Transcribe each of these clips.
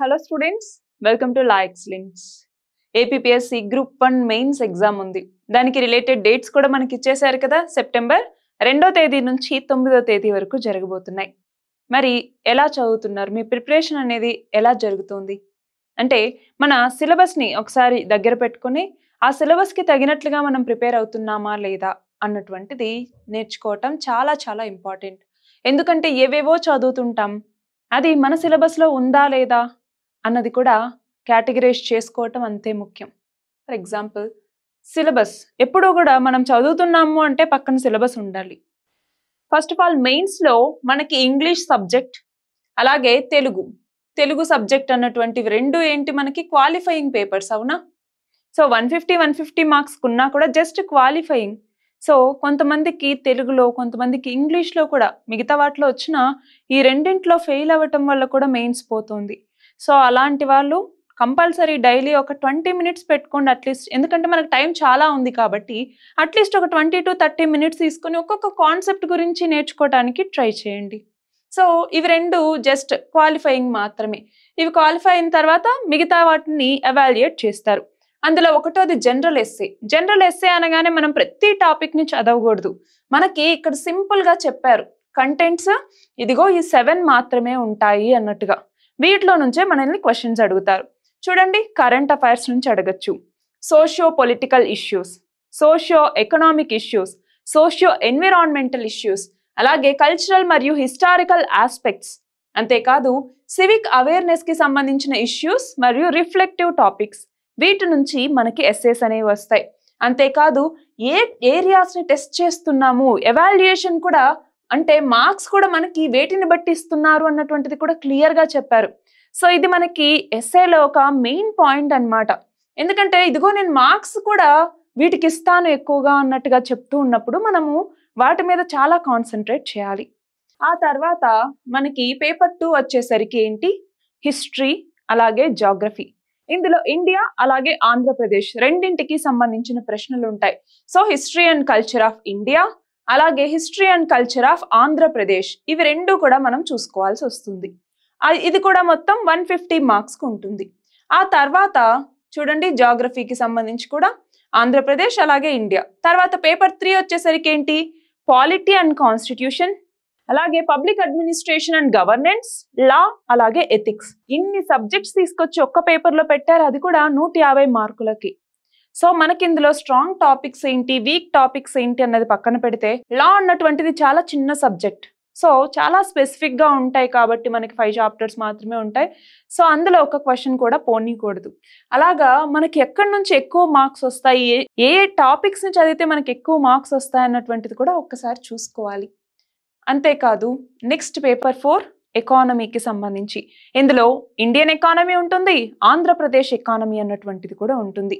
hello students welcome to la excellence APSC group one mains exam ఉంది దానికి related dates కూడా మనకి ఇచ్చేశారు కదా సెప్టెంబర్ రెండో తేదీ నుంచి తొమ్మిదో తేదీ వరకు జరగబోతున్నాయి మరి ఎలా చదువుతున్నారు మీ ప్రిపరేషన్ అనేది ఎలా జరుగుతుంది అంటే మన సిలబస్ని ఒకసారి దగ్గర పెట్టుకొని ఆ సిలబస్కి తగినట్లుగా మనం ప్రిపేర్ అవుతున్నామా లేదా అన్నటువంటిది నేర్చుకోవటం చాలా చాలా ఇంపార్టెంట్ ఎందుకంటే ఏవేవో చదువుతుంటాం అది మన సిలబస్లో ఉందా లేదా అన్నది కూడా కేటగిరైజ్ చేసుకోవటం అంతే ముఖ్యం ఫర్ ఎగ్జాంపుల్ సిలబస్ ఎప్పుడూ కూడా మనం చదువుతున్నాము అంటే పక్కన సిలబస్ ఉండాలి ఫస్ట్ ఆఫ్ ఆల్ మెయిన్స్లో మనకి ఇంగ్లీష్ సబ్జెక్ట్ అలాగే తెలుగు తెలుగు సబ్జెక్ట్ అన్నటువంటివి రెండు ఏంటి మనకి క్వాలిఫైయింగ్ పేపర్స్ అవునా so one fifty one fifty marks ఉన్నా కూడా జస్ట్ క్వాలిఫైయింగ్ సో కొంతమందికి తెలుగులో కొంతమందికి ఇంగ్లీష్లో కూడా మిగతా వాటిలో వచ్చిన ఈ రెండింటిలో ఫెయిల్ అవ్వటం వల్ల కూడా మెయిన్స్ పోతుంది సో అలాంటి వాళ్ళు కంపల్సరీ డైలీ ఒక ట్వంటీ మినిట్స్ పెట్టుకోండి అట్లీస్ట్ ఎందుకంటే మనకు టైం చాలా ఉంది కాబట్టి అట్లీస్ట్ ఒక ట్వంటీ టు థర్టీ మినిట్స్ తీసుకుని ఒక్కొక్క కాన్సెప్ట్ గురించి నేర్చుకోవడానికి ట్రై చేయండి సో ఇవి రెండు జస్ట్ క్వాలిఫైయింగ్ మాత్రమే ఇవి క్వాలిఫై అయిన తర్వాత మిగతా వాటిని అవాల్యుయేట్ చేస్తారు అందులో ఒకటోది జనరల్ ఎస్సే జనరల్ ఎస్సే అనగానే మనం ప్రతి టాపిక్ని చదవకూడదు మనకి ఇక్కడ సింపుల్గా చెప్పారు కంటెంట్స్ ఇదిగో ఈ సెవెన్ మాత్రమే ఉంటాయి అన్నట్టుగా వీటిలో నుంచే మనల్ని క్వశ్చన్స్ అడుగుతారు చూడండి కరెంట్ అఫైర్స్ నుంచి అడగచ్చు socio political issues socio economic issues socio environmental issues అలాగే కల్చరల్ మరియు హిస్టారికల్ ఆస్పెక్ట్స్ అంతేకాదు సివిక్ అవేర్నెస్కి సంబంధించిన ఇష్యూస్ మరియు రిఫ్లెక్టివ్ టాపిక్స్ వీటి నుంచి మనకి ఎస్సేస్ అనేవి వస్తాయి అంతేకాదు ఏ ఏరియాస్ని టెస్ట్ చేస్తున్నాము ఎవాల్యుయేషన్ కూడా అంటే మార్క్స్ కూడా మనకి వేటిని బట్టి ఇస్తున్నారు అన్నటువంటిది కూడా క్లియర్గా చెప్పారు సో ఇది మనకి ఎస్ఏలో ఒక మెయిన్ పాయింట్ అనమాట ఎందుకంటే ఇదిగో నేను మార్క్స్ కూడా వీటికి ఇస్తాను ఎక్కువగా అన్నట్టుగా చెప్తూ ఉన్నప్పుడు మనము వాటి మీద చాలా కాన్సన్ట్రేట్ చేయాలి ఆ తర్వాత మనకి పేపర్ టూ వచ్చేసరికి ఏంటి హిస్టరీ అలాగే జాగ్రఫీ ఇందులో ఇండియా అలాగే ఆంధ్రప్రదేశ్ రెండింటికి సంబంధించిన ప్రశ్నలు ఉంటాయి so history and culture of India అలాగే history and culture of Andhra Pradesh ఇవి రెండు కూడా మనం చూసుకోవాల్సి వస్తుంది ఇది కూడా మొత్తం వన్ ఫిఫ్టీ మార్క్స్కి ఉంటుంది ఆ తర్వాత చూడండి జాగ్రఫీకి సంబంధించి కూడా ఆంధ్రప్రదేశ్ అలాగే ఇండియా తర్వాత పేపర్ త్రీ వచ్చేసరికి ఏంటి పాలిటీ అండ్ కాన్స్టిట్యూషన్ అలాగే public administration and governance law అలాగే ఎథిక్స్ ఇన్ని సబ్జెక్ట్స్ తీసుకొచ్చి ఒక్క పేపర్లో పెట్టారు అది కూడా నూట మార్కులకి సో మనకి ఇందులో స్ట్రాంగ్ టాపిక్స్ ఏంటి వీక్ టాపిక్స్ ఏంటి అన్నది పక్కన పెడితే లా అన్నటువంటిది చాలా చిన్న సబ్జెక్ట్ సో చాలా స్పెసిఫిక్గా ఉంటాయి కాబట్టి మనకి ఫైవ్ చాప్టర్స్ మాత్రమే ఉంటాయి సో అందులో ఒక క్వశ్చన్ కూడా పోనీకూడదు అలాగా మనకి ఎక్కడి నుంచి ఎక్కువ మార్క్స్ వస్తాయి ఏ ఏ టాపిక్స్ని చదివితే మనకి ఎక్కువ మార్క్స్ వస్తాయి అన్నటువంటిది కూడా ఒక్కసారి చూసుకోవాలి అంతేకాదు నెక్స్ట్ పేపర్ ఫోర్ ఎకానమీకి సంబంధించి ఇందులో ఇండియన్ ఎకానమీ ఉంటుంది ఆంధ్రప్రదేశ్ ఎకానమీ అన్నటువంటిది కూడా ఉంటుంది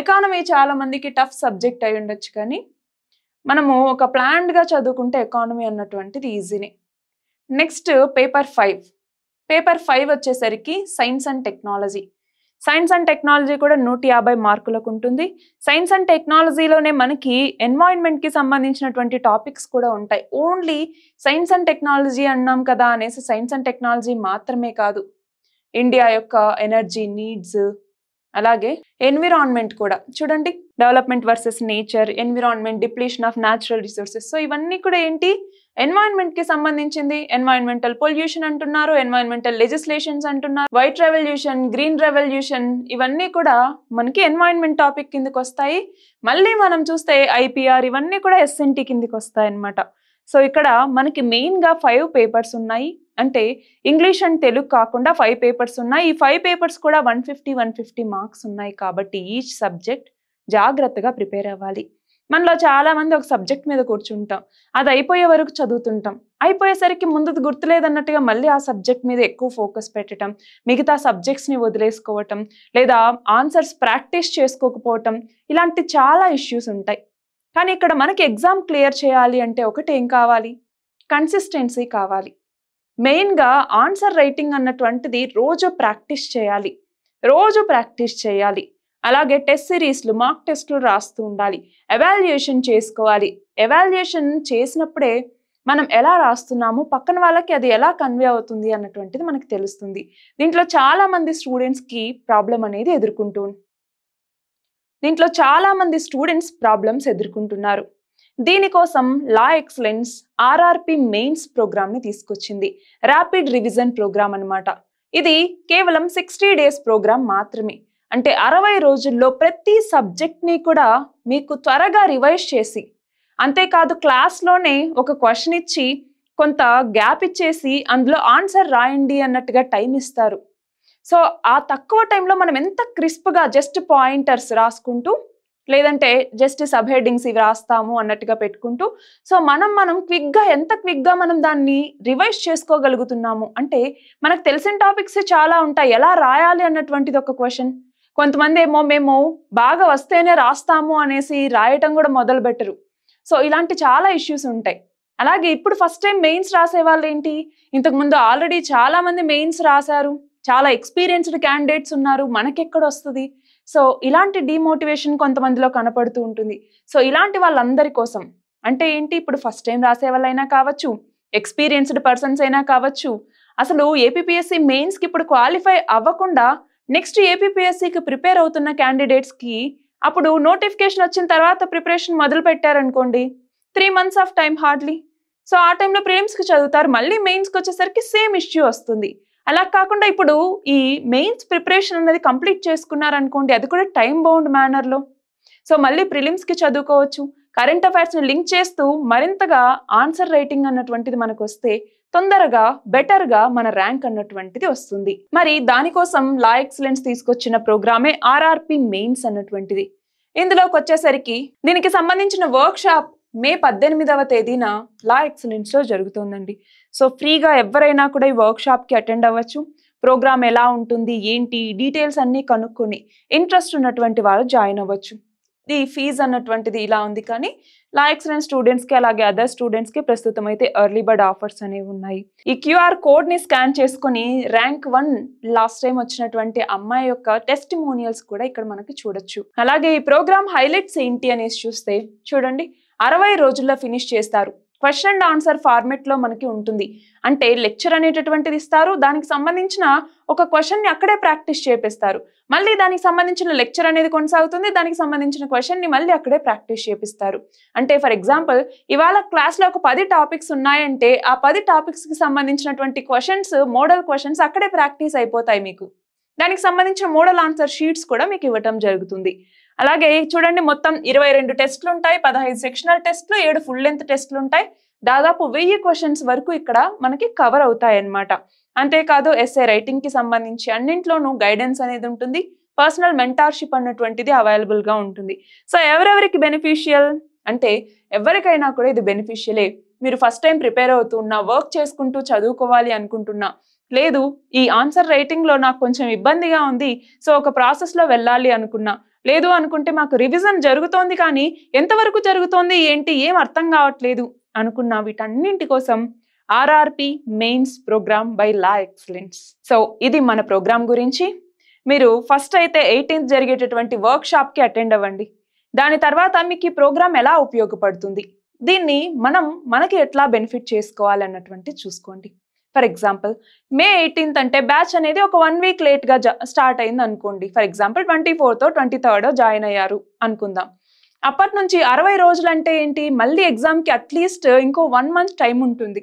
ఎకానమీ చాలా మందికి టఫ్ సబ్జెక్ట్ అయి ఉండొచ్చు కానీ మనము ఒక ప్లాన్డ్గా చదువుకుంటే ఎకానమీ అన్నటువంటిది ఈజీనే next paper five paper five వచ్చేసరికి science and technology science and technology కూడా నూట యాభై మార్కులకు ఉంటుంది సైన్స్ అండ్ టెక్నాలజీలోనే మనకి ఎన్వాయిన్మెంట్కి సంబంధించినటువంటి టాపిక్స్ కూడా ఉంటాయి ఓన్లీ సైన్స్ అండ్ టెక్నాలజీ అన్నాం కదా అనేసి సైన్స్ అండ్ టెక్నాలజీ మాత్రమే కాదు ఇండియా యొక్క ఎనర్జీ నీడ్స్ అలాగే ఎన్విరాన్మెంట్ కూడా చూడండి development versus nature environment depletion of natural resources so ఇవన్నీ కూడా ఏంటి ఎన్వైరన్మెంట్కి సంబంధించింది ఎన్వైరన్మెంటల్ పొల్యూషన్ అంటున్నారు ఎన్వైరన్మెంటల్ లెజిస్లేషన్స్ అంటున్నారు వైట్ రెవల్యూషన్ గ్రీన్ రెవల్యూషన్ ఇవన్నీ కూడా మనకి ఎన్వైరన్మెంట్ టాపిక్ కిందకి వస్తాయి మళ్ళీ మనం చూస్తే ఐపీఆర్ ఇవన్నీ కూడా ఎస్ఎన్టీ కిందకి వస్తాయి అన్నమాట సో ఇక్కడ మనకి మెయిన్గా ఫైవ్ పేపర్స్ ఉన్నాయి అంటే ఇంగ్లీష్ అండ్ తెలుగు కాకుండా ఫైవ్ పేపర్స్ ఉన్నాయి ఈ ఫైవ్ పేపర్స్ కూడా one fifty one fifty marks ఉన్నాయి కాబట్టి ఈచ్ సబ్జెక్ట్ జాగ్రత్తగా ప్రిపేర్ అవ్వాలి మనలో చాలామంది ఒక సబ్జెక్ట్ మీద కూర్చుంటాం అది అయిపోయే వరకు చదువుతుంటాం అయిపోయేసరికి ముందు గుర్తులేదన్నట్టుగా మళ్ళీ ఆ సబ్జెక్ట్ మీద ఎక్కువ ఫోకస్ పెట్టడం మిగతా సబ్జెక్ట్స్ని వదిలేసుకోవటం లేదా ఆన్సర్స్ ప్రాక్టీస్ చేసుకోకపోవటం ఇలాంటి చాలా ఇష్యూస్ ఉంటాయి కానీ ఇక్కడ మనకి ఎగ్జామ్ క్లియర్ చేయాలి అంటే ఒకటి ఏం కావాలి కన్సిస్టెన్సీ కావాలి మెయిన్గా ఆన్సర్ రైటింగ్ అన్నటువంటిది రోజు ప్రాక్టీస్ చేయాలి రోజు ప్రాక్టీస్ చేయాలి అలాగే టెస్ట్ సిరీస్లు మాక్ టెస్టులు రాస్తూ ఉండాలి ఎవాల్యుయేషన్ చేసుకోవాలి ఎవాల్యుయేషన్ చేసినప్పుడే మనం ఎలా రాస్తున్నాము పక్కన వాళ్ళకి అది ఎలా కన్వే అవుతుంది అన్నటువంటిది మనకు తెలుస్తుంది దీంట్లో చాలామంది స్టూడెంట్స్కి ప్రాబ్లం అనేది ఎదుర్కొంటూ దీంట్లో చాలామంది స్టూడెంట్స్ ప్రాబ్లమ్స్ ఎదుర్కొంటున్నారు దీనికోసం లా ఎక్సలెన్స్ ఆర్ఆర్పి మెయిన్స్ ప్రోగ్రామ్ని తీసుకొచ్చింది ర్యాపిడ్ రివిజన్ ప్రోగ్రామ్ అనమాట ఇది కేవలం సిక్స్టీ డేస్ ప్రోగ్రామ్ మాత్రమే అంటే అరవై రోజుల్లో ప్రతి సబ్జెక్ట్ని కూడా మీకు త్వరగా రివైజ్ చేసి అంతేకాదు క్లాస్లోనే ఒక క్వశ్చన్ ఇచ్చి కొంత గ్యాప్ ఇచ్చేసి అందులో ఆన్సర్ రాయండి అన్నట్టుగా టైం ఇస్తారు సో ఆ తక్కువ టైంలో మనం ఎంత క్రిస్ప్గా జస్ట్ పాయింటర్స్ రాసుకుంటూ లేదంటే జస్ట్ సబ్ హెడ్డింగ్స్ ఇవి రాస్తాము అన్నట్టుగా పెట్టుకుంటూ సో మనం మనం క్విక్గా ఎంత క్విక్గా మనం దాన్ని రివైజ్ చేసుకోగలుగుతున్నాము అంటే మనకు తెలిసిన టాపిక్స్ చాలా ఉంటాయి ఎలా రాయాలి అన్నటువంటిది ఒక క్వశ్చన్ కొంతమంది ఏమో మేము బాగా వస్తేనే రాస్తాము అనేసి రాయటం కూడా మొదలు సో ఇలాంటి చాలా ఇష్యూస్ ఉంటాయి అలాగే ఇప్పుడు ఫస్ట్ టైం మెయిన్స్ రాసే వాళ్ళు ఏంటి ఇంతకుముందు ఆల్రెడీ చాలామంది మెయిన్స్ రాశారు చాలా ఎక్స్పీరియన్స్డ్ క్యాండిడేట్స్ ఉన్నారు మనకెక్కడ వస్తుంది సో ఇలాంటి డిమోటివేషన్ కొంతమందిలో కనపడుతూ ఉంటుంది సో ఇలాంటి వాళ్ళందరి కోసం అంటే ఏంటి ఇప్పుడు ఫస్ట్ టైం రాసే వాళ్ళైనా కావచ్చు ఎక్స్పీరియన్స్డ్ పర్సన్స్ అయినా కావచ్చు అసలు ఏపీపీఎస్సీ మెయిన్స్కి ఇప్పుడు క్వాలిఫై అవ్వకుండా నెక్స్ట్ ఏపీపీఎస్సీకి ప్రిపేర్ అవుతున్న క్యాండిడేట్స్కి అప్పుడు నోటిఫికేషన్ వచ్చిన తర్వాత ప్రిపరేషన్ మొదలు పెట్టారనుకోండి three months of time hardly so ఆ టైంలో ప్రిలిమ్స్కి చదువుతారు మళ్ళీ మెయిన్స్కి వచ్చేసరికి సేమ్ ఇష్యూ వస్తుంది అలా కాకుండా ఇప్పుడు ఈ మెయిన్స్ ప్రిపరేషన్ అనేది కంప్లీట్ చేసుకున్నారనుకోండి అది కూడా టైం బౌండ్ మేనర్లో సో మళ్ళీ ప్రిలిమ్స్కి చదువుకోవచ్చు కరెంట్ అఫైర్స్ని లింక్ చేస్తూ మరింతగా ఆన్సర్ రైటింగ్ అన్నటువంటిది మనకు వస్తే తొందరగా బెటర్గా మన ర్యాంక్ అన్నటువంటిది వస్తుంది మరి దానికోసం లా ఎక్సలెన్స్ తీసుకొచ్చిన ప్రోగ్రామే ఆర్ఆర్పి మెయిన్స్ అన్నటువంటిది ఇందులోకి వచ్చేసరికి దీనికి సంబంధించిన వర్క్షాప్ మే పద్దెనిమిదవ తేదీన లా ఎక్సలెన్స్లో జరుగుతుందండి సో ఫ్రీగా ఎవరైనా కూడా ఈ వర్క్షాప్కి అటెండ్ అవ్వచ్చు ప్రోగ్రామ్ ఎలా ఉంటుంది ఏంటి డీటెయిల్స్ అన్నీ కనుక్కొని ఇంట్రెస్ట్ ఉన్నటువంటి వారు జాయిన్ అవ్వచ్చు ఈ ఫీజు అన్నటువంటిది ఇలా ఉంది కానీ లా ఎక్సలెన్స్ స్టూడెంట్స్కి అలాగే అదర్ స్టూడెంట్స్కి ప్రస్తుతం అయితే ఎర్లీ బర్డ్ ఆఫర్స్ అనేవి ఉన్నాయి ఈ క్యూఆర్ కోడ్ని స్కాన్ చేసుకుని ర్యాంక్ వన్ లాస్ట్ టైం వచ్చినటువంటి అమ్మాయి యొక్క టెస్ట్ కూడా ఇక్కడ మనకి చూడొచ్చు అలాగే ఈ ప్రోగ్రామ్ హైలైట్స్ ఏంటి అనేసి చూస్తే చూడండి అరవై రోజుల్లో ఫినిష్ చేస్తారు క్వశ్చన్ అండ్ ఆన్సర్ ఫార్మెట్లో మనకి ఉంటుంది అంటే లెక్చర్ అనేటటువంటిది ఇస్తారు దానికి సంబంధించిన ఒక క్వశ్చన్ని అక్కడే ప్రాక్టీస్ చేపిస్తారు మళ్ళీ దానికి సంబంధించిన లెక్చర్ అనేది కొనసాగుతుంది దానికి సంబంధించిన క్వశ్చన్ని మళ్ళీ అక్కడే ప్రాక్టీస్ చేపిస్తారు అంటే ఫర్ ఎగ్జాంపుల్ ఇవాళ క్లాస్లో ఒక పది టాపిక్స్ ఉన్నాయంటే ఆ పది టాపిక్స్కి సంబంధించినటువంటి క్వశ్చన్స్ మోడల్ క్వశ్చన్స్ అక్కడే ప్రాక్టీస్ అయిపోతాయి మీకు దానికి సంబంధించిన మోడల్ ఆన్సర్ షీట్స్ కూడా మీకు ఇవ్వటం జరుగుతుంది అలాగే చూడండి మొత్తం ఇరవై రెండు టెస్ట్లు ఉంటాయి పదహైదు సెక్షనల్ టెస్ట్లు ఏడు ఫుల్ లెంత్ టెస్ట్లు ఉంటాయి దాదాపు వెయ్యి క్వశ్చన్స్ వరకు ఇక్కడ మనకి కవర్ అవుతాయి అనమాట అంతేకాదు ఎస్ఏ రైటింగ్ కి సంబంధించి అన్నింట్లోనూ గైడెన్స్ అనేది ఉంటుంది పర్సనల్ మెంటార్షిప్ అన్నటువంటిది అవైలబుల్ గా ఉంటుంది సో ఎవరెవరికి బెనిఫిషియల్ అంటే ఎవరికైనా కూడా ఇది బెనిఫిషియలే మీరు ఫస్ట్ టైం ప్రిపేర్ అవుతున్నా వర్క్ చేసుకుంటూ చదువుకోవాలి అనుకుంటున్నా లేదు ఈ ఆన్సర్ రైటింగ్లో నాకు కొంచెం ఇబ్బందిగా ఉంది సో ఒక ప్రాసెస్లో వెళ్ళాలి అనుకున్నా లేదు అనుకుంటే మాకు రివిజన్ జరుగుతోంది కానీ ఎంతవరకు జరుగుతోంది ఏంటి ఏం అర్థం కావట్లేదు అనుకున్న వీటన్నింటి కోసం RRP mains program by la excellence so ఇది మన ప్రోగ్రామ్ గురించి మీరు ఫస్ట్ అయితే ఎయిటీన్త్ జరిగేటటువంటి వర్క్ షాప్కి అటెండ్ అవ్వండి దాని తర్వాత మీకు ఈ ప్రోగ్రామ్ ఎలా ఉపయోగపడుతుంది దీన్ని మనం మనకి ఎట్లా బెనిఫిట్ చేసుకోవాలన్నటువంటి చూసుకోండి ఫర్ ఎగ్జాంపుల్ మే ఎయిటీన్త్ అంటే బ్యాచ్ అనేది ఒక వన్ వీక్ లేట్గా స్టార్ట్ అయింది అనుకోండి ఫర్ ఎగ్జాంపుల్ ట్వంటీ ఫోర్తో ట్వంటీ థర్డో జాయిన్ అయ్యారు అనుకుందాం అప్పటి నుంచి అరవై రోజులు అంటే ఏంటి మళ్ళీ ఎగ్జామ్కి అట్లీస్ట్ ఇంకో వన్ మంత్ టైం ఉంటుంది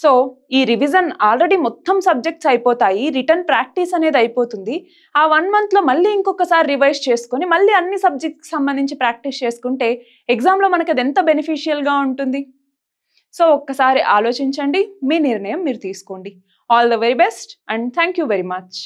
సో ఈ రివిజన్ ఆల్రెడీ మొత్తం సబ్జెక్ట్స్ అయిపోతాయి రిటర్న్ ప్రాక్టీస్ అనేది అయిపోతుంది ఆ వన్ మంత్లో మళ్ళీ ఇంకొకసారి రివైజ్ చేసుకొని మళ్ళీ అన్ని సబ్జెక్ట్కి సంబంధించి ప్రాక్టీస్ చేసుకుంటే ఎగ్జామ్లో మనకి అది ఎంత బెనిఫిషియల్గా ఉంటుంది సో ఒక్కసారి ఆలోచించండి మీ నిర్ణయం మీరు తీసుకోండి all the very best and thank you very much